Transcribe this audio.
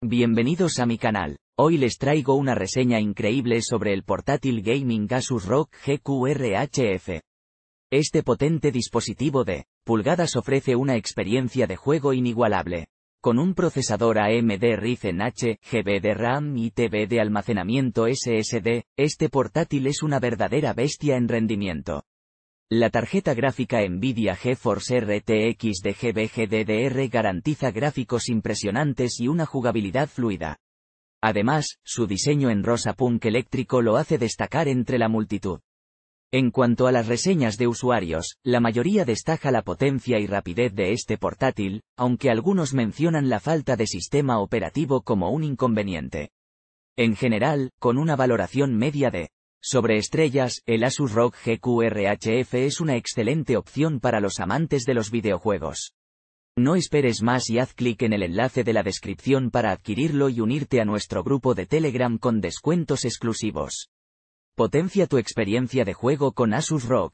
Bienvenidos a mi canal. Hoy les traigo una reseña increíble sobre el portátil gaming Asus ROG GQRHF. Este potente dispositivo de pulgadas ofrece una experiencia de juego inigualable. Con un procesador AMD Ryzen H, GB de RAM y TB de almacenamiento SSD, este portátil es una verdadera bestia en rendimiento. La tarjeta gráfica NVIDIA GeForce RTX de GBGDDR garantiza gráficos impresionantes y una jugabilidad fluida. Además, su diseño en rosa punk eléctrico lo hace destacar entre la multitud. En cuanto a las reseñas de usuarios, la mayoría destaca la potencia y rapidez de este portátil, aunque algunos mencionan la falta de sistema operativo como un inconveniente. En general, con una valoración media de sobre estrellas, el Asus ROG GQRHF es una excelente opción para los amantes de los videojuegos. No esperes más y haz clic en el enlace de la descripción para adquirirlo y unirte a nuestro grupo de Telegram con descuentos exclusivos. Potencia tu experiencia de juego con Asus ROG.